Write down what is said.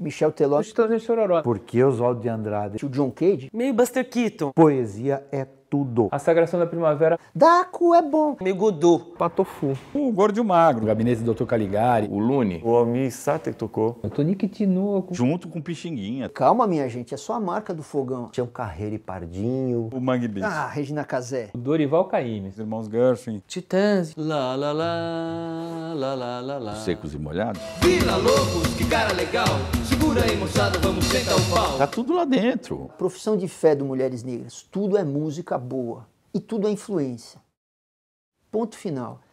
Michel Teló. Os Titãs Chororó. Porque Oswaldo de Andrade. O John Cage. Meio Buster Keaton. Poesia é tudo. A Sagração da Primavera. Daco é bom. Meio Godô. Patofu. O Gordo Magro. O Gabinete do Dr. Caligari. O Lune. O Almir Sater tocou. O Tonique Tinoco. Junto com Pixinguinha. Calma, minha gente. É só a marca do fogão. Tinha o Carreiro e Pardinho. O Mangue Beach. Ah, Regina Casé. O Dorival Caymmi. Os Irmãos Gershwin. Titãs. Lá, lá, lá. Lá, lá, lá, lá. Secos e molhados. Vila Lobos, que cara legal. Segura aí, moçada, vamos sentar o pau. Tá tudo lá dentro. Profissão de fé do Mulheres Negras. Tudo é música boa. E tudo é influência. Ponto final.